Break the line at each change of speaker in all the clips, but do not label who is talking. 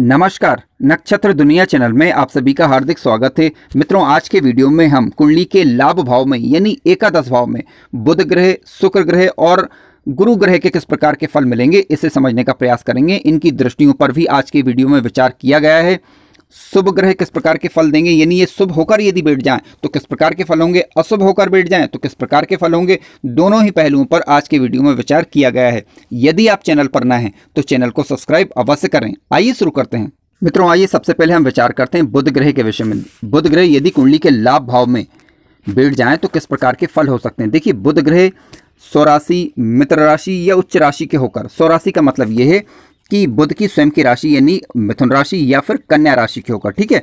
नमस्कार नक्षत्र दुनिया चैनल में आप सभी का हार्दिक स्वागत है मित्रों आज के वीडियो में हम कुंडली के लाभ भाव में यानी एकादश भाव में बुध ग्रह शुक्र ग्रह और गुरु ग्रह के किस प्रकार के फल मिलेंगे इसे समझने का प्रयास करेंगे इनकी दृष्टियों पर भी आज के वीडियो में विचार किया गया है शुभ ग्रह किस प्रकार के फल देंगे यानी ये शुभ होकर यदि बैठ जाएं तो किस प्रकार के फल होंगे अशुभ होकर बैठ जाएं तो किस प्रकार के फल होंगे दोनों ही पहलुओं पर आज के वीडियो में विचार किया गया है यदि आप चैनल पर ना हैं तो चैनल को सब्सक्राइब अवश्य करें आइए शुरू करते हैं मित्रों आइए सबसे पहले हम विचार करते हैं बुध ग्रह के विषय में बुध ग्रह यदि कुंडली के लाभ भाव में बैठ जाए तो किस प्रकार के फल हो सकते हैं देखिए बुध ग्रह स्वराशि मित्र राशि या उच्च राशि के होकर स्वराशि का मतलब यह है कि बुध की स्वयं की राशि यानी मिथुन राशि या फिर कन्या राशि के होकर ठीक है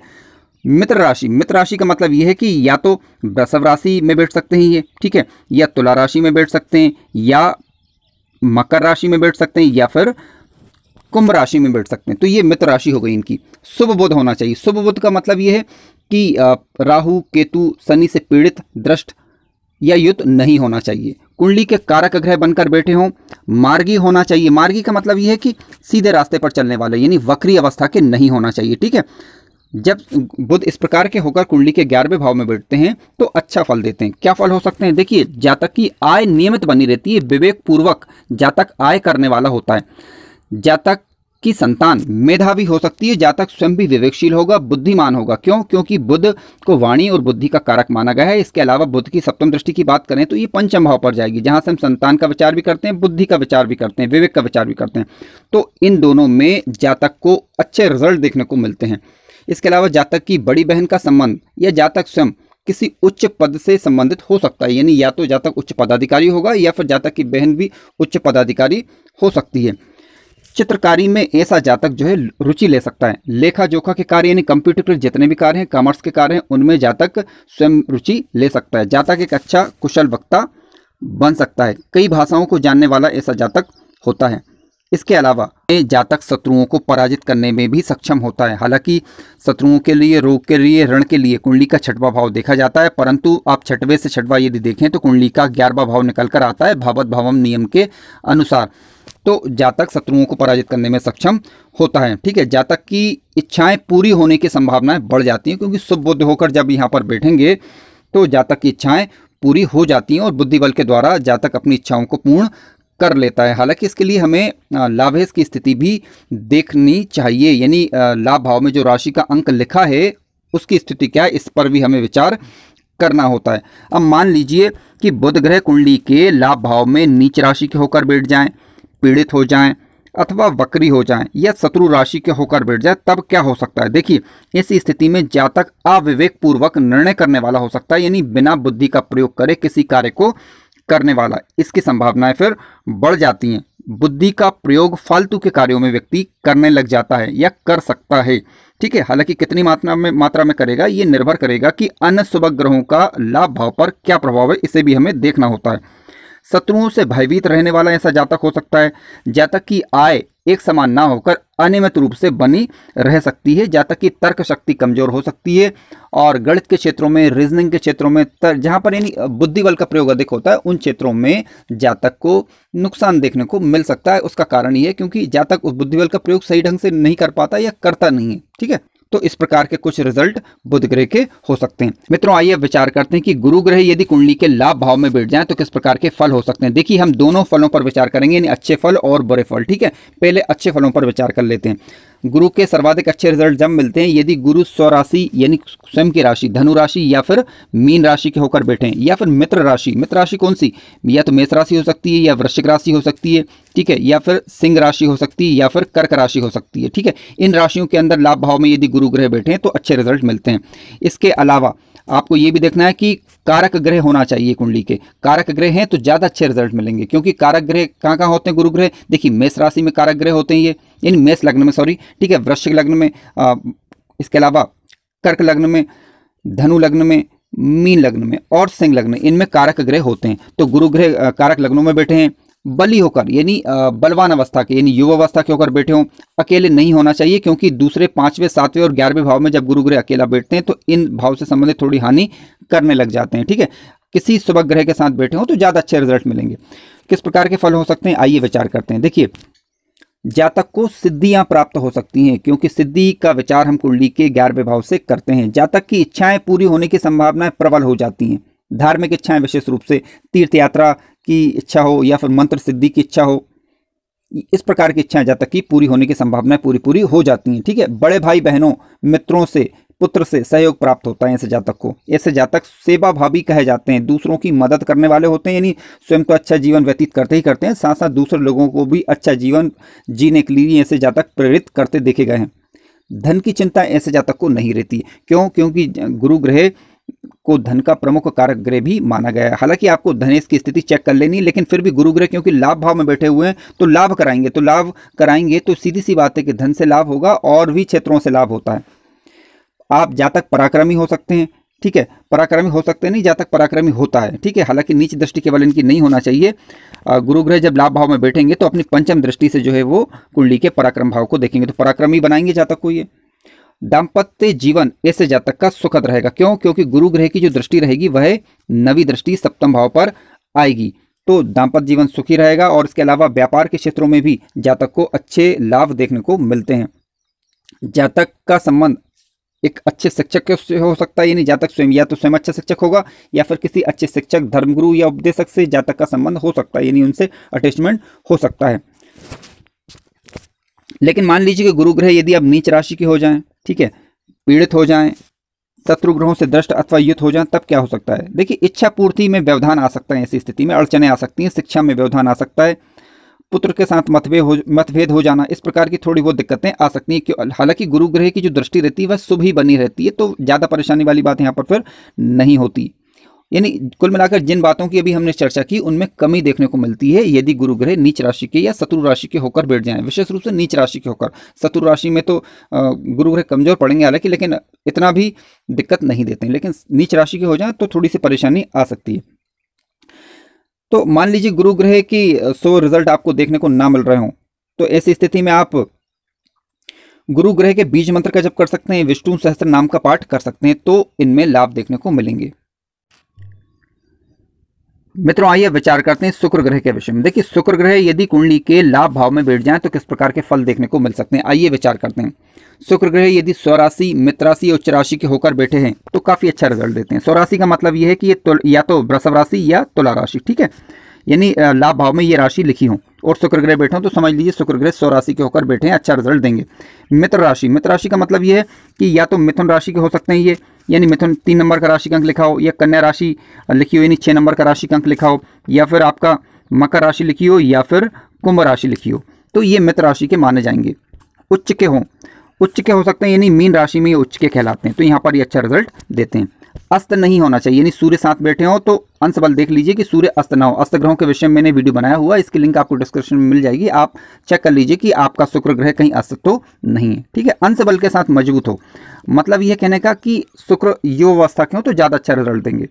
मित्र राशि मित्र राशि का मतलब यह है कि या तो वृषभ राशि में बैठ सकते हैं ये ठीक है या तुला राशि में बैठ सकते हैं या मकर राशि में बैठ सकते हैं या फिर कुंभ राशि में बैठ सकते हैं तो ये मित्र राशि हो गई इनकी शुभ बुध होना चाहिए शुभ बुध का मतलब ये है कि राहु केतु शनि से पीड़ित दृष्ट या युद्ध नहीं होना चाहिए कुंडली के कारक ग्रह बनकर बैठे हों मार्गी होना चाहिए मार्गी का मतलब यह है कि सीधे रास्ते पर चलने वाले यानी वक्री अवस्था के नहीं होना चाहिए ठीक है जब बुद्ध इस प्रकार के होकर कुंडली के ग्यारहवें भाव में बैठते हैं तो अच्छा फल देते हैं क्या फल हो सकते हैं देखिए जातक की आय नियमित बनी रहती है विवेकपूर्वक जातक आय करने वाला होता है जातक की संतान मेधावी हो सकती है जातक स्वयं भी विवेकशील होगा बुद्धिमान होगा क्यों क्योंकि बुद्ध को वाणी और बुद्धि का कारक माना गया है इसके अलावा बुद्ध की सप्तम दृष्टि की बात करें तो ये पंचम भाव पर जाएगी जहां से हम संतान का विचार भी करते हैं बुद्धि का विचार भी करते हैं विवेक का विचार भी करते हैं तो इन दोनों में जातक को अच्छे रिजल्ट देखने को मिलते हैं इसके अलावा जातक की बड़ी बहन का संबंध या जातक स्वयं किसी उच्च पद से संबंधित हो सकता है यानी या तो जातक उच्च पदाधिकारी होगा या फिर जातक की बहन भी उच्च पदाधिकारी हो सकती है चित्रकारी में ऐसा जातक जो है रुचि ले सकता है लेखा जोखा के कार्य यानी कंप्यूटर के जितने भी कार्य हैं कॉमर्स के कार्य हैं उनमें जातक स्वयं रुचि ले सकता है जातक एक अच्छा कुशल वक्ता बन सकता है कई भाषाओं को जानने वाला ऐसा जातक होता है इसके अलावा ये जातक शत्रुओं को पराजित करने में भी सक्षम होता है हालांकि शत्रुओं के लिए रोग के लिए ऋण के लिए कुंडली का छठवा भाव देखा जाता है परंतु आप छठवें से छठवा यदि देखें तो कुंडली का ग्यारहवा भाव निकल कर आता है भावत भावम नियम के अनुसार तो जातक शत्रुओं को पराजित करने में सक्षम होता है ठीक है जातक की इच्छाएं पूरी होने की संभावनाएं बढ़ जाती हैं क्योंकि शुभ बुद्ध होकर जब यहाँ पर बैठेंगे तो जातक की इच्छाएं पूरी हो जाती हैं और बुद्धिबल के द्वारा जातक अपनी इच्छाओं को पूर्ण कर लेता है हालांकि इसके लिए हमें लाभेश की स्थिति भी देखनी चाहिए यानी लाभ भाव में जो राशि का अंक लिखा है उसकी स्थिति क्या है इस पर भी हमें विचार करना होता है अब मान लीजिए कि बुध ग्रह कुंडली के लाभ भाव में नीच राशि के होकर बैठ जाएं पीड़ित हो जाएं अथवा वक्री हो जाएं या शत्रु राशि के होकर बैठ जाए तब क्या हो सकता है देखिए इस स्थिति में जातक अविवेकपूर्वक निर्णय करने वाला हो सकता है यानी बिना बुद्धि का प्रयोग करे किसी कार्य को करने वाला इसकी संभावनाएं फिर बढ़ जाती हैं बुद्धि का प्रयोग फालतू के कार्यों में व्यक्ति करने लग जाता है या कर सकता है ठीक है हालांकि कितनी मात्रा में मात्रा में करेगा ये निर्भर करेगा कि अन्य शुभ ग्रहों का लाभ भाव पर क्या प्रभाव है इसे भी हमें देखना होता है शत्रुओं से भयभीत रहने वाला ऐसा जातक हो सकता है जातक की आय एक समान ना होकर अनियमित रूप से बनी रह सकती है जातक की तर्क शक्ति कमजोर हो सकती है और गणित के क्षेत्रों में रीजनिंग के क्षेत्रों में तर जहां पर यानी बुद्धि बल का प्रयोग अधिक होता है उन क्षेत्रों में जातक को नुकसान देखने को मिल सकता है उसका कारण ये है क्योंकि जातक उस बुद्धि बल का प्रयोग सही ढंग से नहीं कर पाता या करता नहीं है ठीक है तो इस प्रकार के कुछ रिजल्ट बुध ग्रह के हो सकते हैं मित्रों आइए विचार करते हैं कि गुरु ग्रह यदि कुंडली के लाभ भाव में बैठ जाए तो किस प्रकार के फल हो सकते हैं देखिए हम दोनों फलों पर विचार करेंगे यानी अच्छे फल और बुरे फल ठीक है पहले अच्छे फलों पर विचार कर लेते हैं गुरु के सर्वाधिक अच्छे रिजल्ट जब मिलते हैं यदि गुरु स्वराशि यानी स्वयं की राशि धनु राशि या फिर मीन राशि के होकर बैठे या फिर मित्र राशि मित्र राशि कौन सी या तो मेष राशि हो सकती है या वृश्चिक राशि हो सकती है ठीक है या फिर सिंह राशि हो सकती है या फिर कर्क राशि हो सकती है ठीक है इन राशियों के अंदर लाभ भाव में यदि गुरु ग्रह बैठे हैं तो अच्छे रिजल्ट मिलते हैं इसके अलावा आपको ये भी देखना है कि कारक ग्रह होना चाहिए कुंडली के कारक ग्रह हैं तो ज़्यादा अच्छे रिजल्ट मिलेंगे क्योंकि कारक ग्रह कहाँ कहाँ होते हैं गुरु ग्रह देखिए मेष राशि में कारक ग्रह होते हैं ये इन मेष लग्न में सॉरी ठीक है वृश्चिक लग्न में आ, इसके अलावा कर्क लग्न में धनु लग्न में मीन लग्न में और सिंह लग्न इनमें कारक ग्रह होते हैं तो गुरु ग्रह कारक लग्नों में बैठे हैं बली होकर यानी बलवान अवस्था के यानी युवावस्था के होकर बैठे हों अकेले नहीं होना चाहिए क्योंकि दूसरे पांचवें सातवें और ग्यारहवें भाव में जब गुरु ग्रह अकेला बैठते हैं तो इन भाव से संबंधित थोड़ी हानि करने लग जाते हैं ठीक है किसी सुबह ग्रह के साथ बैठे हों तो ज़्यादा अच्छे रिजल्ट मिलेंगे किस प्रकार के फल हो सकते हैं आइए विचार करते हैं देखिए जातक को सिद्धियां प्राप्त हो सकती हैं क्योंकि सिद्धि का विचार हम कुंडली के ग्यारहवें भाव से करते हैं जातक की इच्छाएं पूरी होने की संभावनाएं प्रबल हो जाती हैं धार्मिक इच्छाएं विशेष रूप से तीर्थ यात्रा की इच्छा हो या फिर मंत्र सिद्धि की इच्छा हो इस प्रकार की इच्छाएं जहाँ तक कि पूरी होने की संभावनाएं पूरी पूरी हो जाती हैं ठीक है बड़े भाई बहनों मित्रों से पुत्र से सहयोग प्राप्त होता है ऐसे जातक को ऐसे जातक सेवा भावी कहे जाते हैं दूसरों की मदद करने वाले होते हैं यानी स्वयं तो अच्छा जीवन व्यतीत करते ही करते हैं साथ साथ दूसरे लोगों को भी अच्छा जीवन जीने के लिए ऐसे जातक प्रेरित करते देखे गए हैं धन की चिंता ऐसे जातक को नहीं रहती क्यों क्योंकि गुरु ग्रह को धन का प्रमुख कारक ग्रह भी माना गया है हालांकि आपको धनेश की स्थिति चेक कर लेनी है लेकिन फिर भी गुरु ग्रह क्योंकि लाभ भाव में बैठे हुए हैं तो लाभ कराएंगे तो लाभ कराएंगे तो सीधी सी बात है कि धन से लाभ होगा और भी क्षेत्रों से लाभ होता है आप जातक पराक्रमी हो सकते हैं ठीक है पराक्रमी हो सकते हैं नहीं जातक पराक्रमी होता है ठीक है हालांकि नीच दृष्टि केवल इनकी नहीं होना चाहिए गुरु ग्रह जब लाभ भाव में बैठेंगे तो अपनी पंचम दृष्टि से जो है वो कुंडली के पराक्रम भाव को देखेंगे तो पराक्रमी बनाएंगे जातक को ये दाम्पत्य जीवन ऐसे जातक का सुखद रहेगा क्यों क्योंकि गुरु ग्रह की जो दृष्टि रहेगी वह नवी दृष्टि सप्तम भाव पर आएगी तो दाम्पत्य जीवन सुखी रहेगा और इसके अलावा व्यापार के क्षेत्रों में भी जातक को अच्छे लाभ देखने को मिलते हैं जातक का संबंध एक अच्छे शिक्षक से हो सकता है यानी जातक स्वयं या तो स्वयं अच्छा शिक्षक होगा या फिर किसी अच्छे शिक्षक धर्मगुरु या उपदेशक से जातक का संबंध हो सकता है यानी उनसे अटैचमेंट हो सकता है लेकिन मान लीजिए कि गुरु ग्रह यदि आप नीच राशि के हो जाएं ठीक है पीड़ित हो जाएं शत्रु ग्रहों से दृष्ट अथवा युद्ध हो जाएं तब क्या हो सकता है देखिए इच्छा पूर्ति में व्यवधान आ सकता है ऐसी स्थिति में अड़चने आ सकती हैं शिक्षा में व्यवधान आ सकता है पुत्र के साथ मतभेद हो मतभेद हो जाना इस प्रकार की थोड़ी बहुत दिक्कतें आ सकती हैं हालांकि गुरु ग्रह की जो दृष्टि रहती है वह शुभ ही बनी रहती है तो ज़्यादा परेशानी वाली बात यहाँ पर फिर नहीं होती यानी कुल मिलाकर जिन बातों की अभी हमने चर्चा की उनमें कमी देखने को मिलती है यदि गुरु ग्रह नीच राशि के या शत्रु राशि के होकर बैठ जाएं विशेष रूप से नीच राशि के होकर शत्रु राशि में तो गुरु ग्रह कमजोर पड़ेंगे हालांकि लेकिन इतना भी दिक्कत नहीं देते हैं लेकिन नीच राशि के हो जाएं तो थोड़ी सी परेशानी आ सकती है तो मान लीजिए गुरु ग्रह की सो रिजल्ट आपको देखने को ना मिल रहे हों तो ऐसी स्थिति में आप गुरु ग्रह के बीज मंत्र का जब कर सकते हैं विष्णु सहस्त्र नाम का पाठ कर सकते हैं तो इनमें लाभ देखने को मिलेंगे मित्रों आइए विचार करते हैं शुक्र ग्रह के विषय में देखिए शुक्र ग्रह यदि कुंडली के लाभ भाव में बैठ जाए तो किस प्रकार के फल देखने को मिल सकते हैं आइए विचार करते हैं शुक्र ग्रह यदि स्वराशि मित्राशि और चराशि के होकर बैठे हैं तो काफी अच्छा रिजल्ट देते हैं स्वराशि का मतलब यह है कि ये या तो वृषभ राशि या तुला राशि ठीक है यानी लाभ भाव में ये राशि लिखी हो और शुक्र ग्रह बैठे तो समझ लीजिए शुक्र ग्रह राशि के होकर बैठे हैं अच्छा रिजल्ट देंगे मित्र राशि मित्र राशि का मतलब ये है कि या तो मिथुन राशि के हो सकते हैं ये यानी मिथुन तीन नंबर का राशि का अंक लिखा हो या कन्या राशि लिखी हो यानी छः नंबर का राशि का अंक लिखा हो या फिर आपका मकर राशि लिखी हो या फिर कुंभ राशि लिखी हो तो ये मित्र राशि के माने जाएंगे उच्च के हों उच्च के हो सकते हैं यानी मीन राशि में ये उच्च के कहलाते हैं तो यहाँ पर ये अच्छा रिजल्ट देते हैं अस्त नहीं होना चाहिए यानी सूर्य साथ बैठे हो तो अंश बल देख लीजिए कि सूर्य अस्त ना हो अस्त ग्रहों के विषय में मैंने वीडियो बनाया हुआ इसकी लिंक आपको डिस्क्रिप्शन में मिल जाएगी आप चेक कर लीजिए कि आपका शुक्र ग्रह कहीं अस्त तो नहीं है ठीक है अंश बल के साथ मजबूत हो मतलब यह कहने का कि शुक्र यो अवस्था के हो तो ज़्यादा अच्छा रिजल्ट देंगे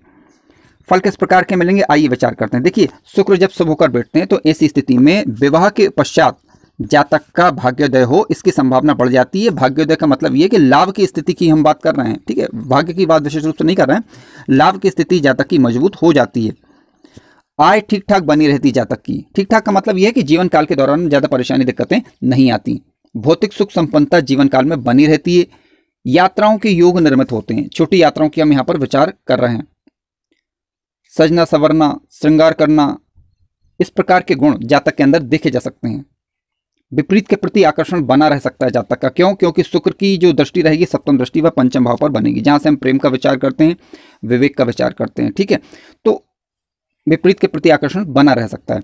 फल किस प्रकार के मिलेंगे आइए विचार करते हैं देखिए शुक्र जब शुभ होकर बैठते हैं तो ऐसी स्थिति में विवाह के पश्चात जातक का भाग्योदय हो इसकी संभावना बढ़ जाती है भाग्योदय का मतलब ये कि लाभ की स्थिति की हम बात कर रहे हैं ठीक है भाग्य की बात विशेष रूप से नहीं कर रहे हैं लाभ की स्थिति जातक की मजबूत हो जाती है आय ठीक ठाक बनी रहती जातक की ठीक ठाक का मतलब यह है कि जीवन काल के दौरान ज़्यादा परेशानी दिक्कतें नहीं आती भौतिक सुख संपन्नता जीवन काल में बनी रहती है यात्राओं के योग निर्मित होते हैं छोटी यात्राओं की हम यहाँ पर विचार कर रहे हैं सजना सवरना श्रृंगार करना इस प्रकार के गुण जातक के अंदर देखे जा सकते हैं विपरीत के प्रति आकर्षण बना रह सकता है जातक का क्यों क्योंकि शुक्र की जो दृष्टि रहेगी सप्तम दृष्टि वह पंचम भाव पर बनेगी जहाँ से हम प्रेम का विचार करते हैं विवेक का विचार करते हैं ठीक है तो विपरीत के प्रति आकर्षण बना रह सकता है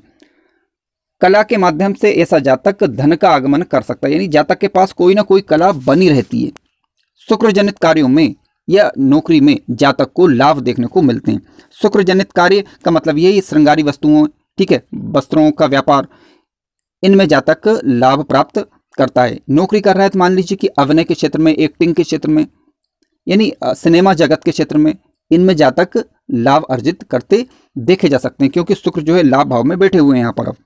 कला के माध्यम से ऐसा जातक धन का आगमन कर सकता है यानी जातक के पास कोई ना कोई कला बनी रहती है शुक्रजनित कार्यों में या नौकरी में जातक को लाभ देखने को मिलते हैं शुक्रजनित कार्य का मतलब यही श्रृंगारी वस्तुओं ठीक है वस्त्रों का व्यापार इनमें जातक लाभ प्राप्त करता है नौकरी कर रहा है तो मान लीजिए कि अभिनय के क्षेत्र में एक्टिंग के क्षेत्र में यानी सिनेमा जगत के क्षेत्र में इनमें जातक लाभ अर्जित करते देखे जा सकते हैं क्योंकि शुक्र जो है लाभ भाव में बैठे हुए हैं यहाँ पर अब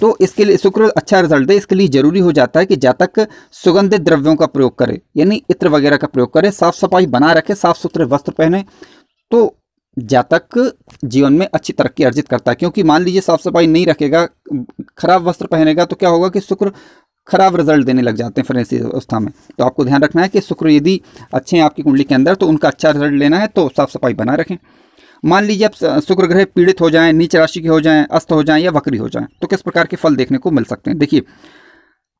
तो इसके लिए शुक्र अच्छा रिजल्ट दे इसके लिए जरूरी हो जाता है कि जातक सुगंधित द्रव्यों का प्रयोग करे यानी इत्र वगैरह का प्रयोग करे साफ सफाई बना रखे साफ सुथरे वस्त्र पहने तो जातक जीवन में अच्छी तरक्की अर्जित करता है क्योंकि मान लीजिए साफ सफाई नहीं रखेगा खराब वस्त्र पहनेगा तो क्या होगा कि शुक्र खराब रिजल्ट देने लग जाते हैं फ्रेंसी अवस्था में तो आपको ध्यान रखना है कि शुक्र यदि अच्छे हैं आपकी कुंडली के अंदर तो उनका अच्छा रिजल्ट लेना है तो साफ सफाई बना रखें मान लीजिए आप शुक्र ग्रह पीड़ित हो जाएं नीच राशि के हो जाएं अस्त हो जाएं या वक्री हो जाएं तो किस प्रकार के फल देखने को मिल सकते हैं देखिए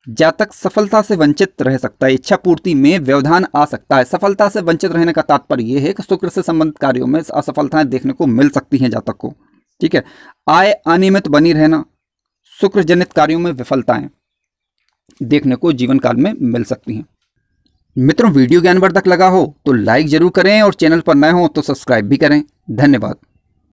जातक सफलता से वंचित रह सकता है इच्छा पूर्ति में व्यवधान आ सकता है सफलता से वंचित रहने का तात्पर्य यह है कि शुक्र से संबंधित कार्यों में असफलताएं देखने को मिल सकती हैं जातक को ठीक है आय अनियमित बनी रहना शुक्र जनित कार्यों में विफलताएं देखने को जीवन काल में मिल सकती हैं मित्रों वीडियो ज्ञानवर्धक लगा हो तो लाइक जरूर करें और चैनल पर नए हो तो सब्सक्राइब भी करें धन्यवाद